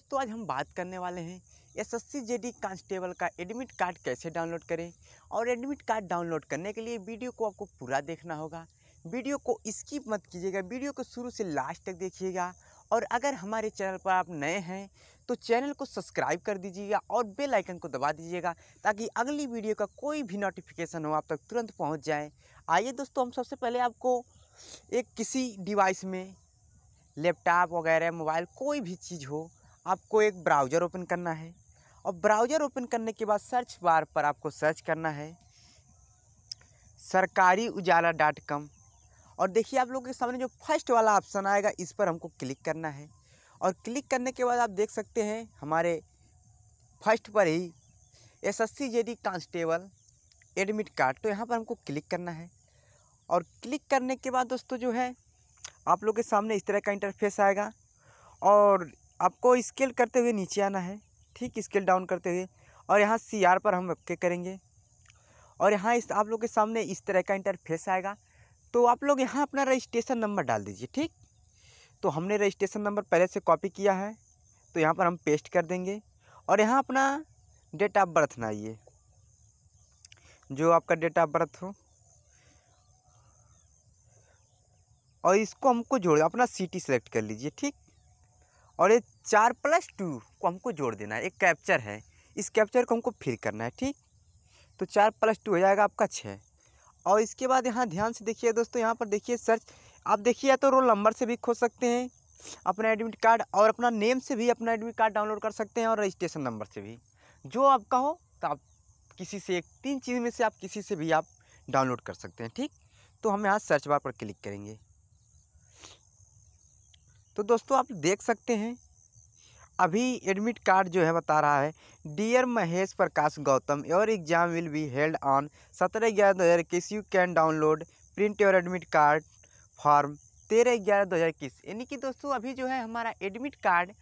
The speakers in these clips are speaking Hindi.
दोस्तों आज हम बात करने वाले हैं एस एस सी कांस्टेबल का एडमिट कार्ड कैसे डाउनलोड करें और एडमिट कार्ड डाउनलोड करने के लिए वीडियो को आपको पूरा देखना होगा वीडियो को स्किप मत कीजिएगा वीडियो को शुरू से लास्ट तक देखिएगा और अगर हमारे चैनल पर आप नए हैं तो चैनल को सब्सक्राइब कर दीजिएगा और बेल आइकन को दबा दीजिएगा ताकि अगली वीडियो का कोई भी नोटिफिकेशन हो आप तक तुरंत पहुंच जाए आइए दोस्तों हम सबसे पहले आपको एक किसी डिवाइस में लैपटॉप वगैरह मोबाइल कोई भी चीज़ हो आपको एक ब्राउज़र ओपन करना है और ब्राउज़र ओपन करने के बाद सर्च बार पर आपको सर्च करना है सरकारी उजाला डॉट कॉम और देखिए आप लोगों के सामने जो फर्स्ट वाला ऑप्शन आएगा इस पर हमको क्लिक करना है और क्लिक करने के बाद आप देख सकते हैं हमारे फर्स्ट पर ही S S C G D constable admit card तो यहाँ पर हमको क्लिक करना है और क्लिक करने के बाद दोस्तों जो है आप लोग के सामने इस तरह का इंटरफेस आएगा और आपको स्केल करते हुए नीचे आना है ठीक स्केल डाउन करते हुए और यहाँ सी आर पर हम ओके करेंगे और यहाँ इस आप लोग के सामने इस तरह का इंटरफेस आएगा तो आप लोग यहाँ अपना रजिस्ट्रेशन नंबर डाल दीजिए ठीक तो हमने रजिस्ट्रेशन नंबर पहले से कॉपी किया है तो यहाँ पर हम पेस्ट कर देंगे और यहाँ अपना डेट ऑफ बर्थ ना ये जो आपका डेट ऑफ बर्थ हो और इसको हमको जोड़ अपना सिटी सेलेक्ट कर लीजिए ठीक और ये चार प्लस टू को हमको जोड़ देना है एक कैप्चर है इस कैप्चर को हमको फिर करना है ठीक तो चार प्लस टू हो जाएगा आपका छः और इसके बाद यहाँ ध्यान से देखिए दोस्तों यहाँ पर देखिए सर्च आप देखिए तो रोल नंबर से भी खोज सकते हैं अपना एडमिट कार्ड और अपना नेम से भी अपना एडमिट कार्ड डाउनलोड कर सकते हैं और रजिस्ट्रेशन नंबर से भी जो आपका हो तो आप किसी से एक तीन चीज़ में से आप किसी से भी आप डाउनलोड कर सकते हैं ठीक तो हम यहाँ सर्च बार पर क्लिक करेंगे तो दोस्तों आप देख सकते हैं अभी एडमिट कार्ड जो है बता रहा है dear Mahesh Prakash Gautam your exam will be held on सत्रह ग्यारह दो हज़ार इक्कीस you can download print your admit card form तेरह ग्यारह दो हज़ार इक्कीस यानी कि दोस्तों अभी जो है हमारा एडमिट कार्ड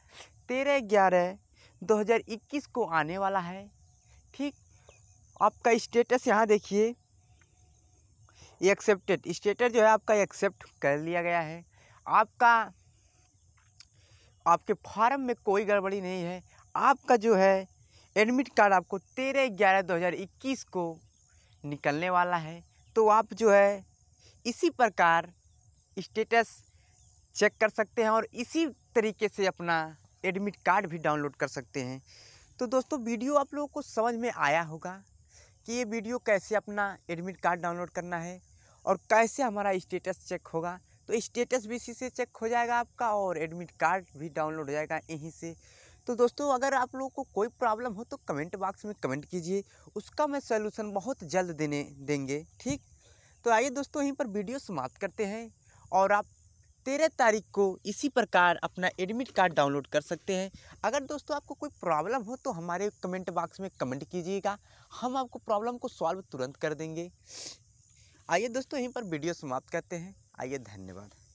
तेरह ग्यारह दो हज़ार इक्कीस को आने वाला है ठीक आपका स्टेटस यहाँ देखिए एक्सेप्टेड स्टेटस जो है आपका एक्सेप्ट कर लिया गया है आपका आपके फार्म में कोई गड़बड़ी नहीं है आपका जो है एडमिट कार्ड आपको तेरह ग्यारह दो हज़ार इक्कीस को निकलने वाला है तो आप जो है इसी प्रकार स्टेटस चेक कर सकते हैं और इसी तरीके से अपना एडमिट कार्ड भी डाउनलोड कर सकते हैं तो दोस्तों वीडियो आप लोगों को समझ में आया होगा कि ये वीडियो कैसे अपना एडमिट कार्ड डाउनलोड करना है और कैसे हमारा स्टेटस चेक होगा तो स्टेटस भी इसी से चेक हो जाएगा आपका और एडमिट कार्ड भी डाउनलोड हो जाएगा यहीं से तो दोस्तों अगर आप लोगों को कोई प्रॉब्लम हो तो कमेंट बॉक्स में कमेंट कीजिए उसका मैं सोल्यूशन बहुत जल्द देने देंगे ठीक तो आइए दोस्तों यहीं पर वीडियो समाप्त करते हैं और आप तेरह तारीख को इसी प्रकार अपना एडमिट कार्ड डाउनलोड कर सकते हैं अगर दोस्तों आपको कोई प्रॉब्लम हो तो हमारे कमेंट बॉक्स में कमेंट कीजिएगा हम आपको प्रॉब्लम को सॉल्व तुरंत कर देंगे आइए दोस्तों यहीं पर वीडियो समाप्त करते हैं आइए धन्यवाद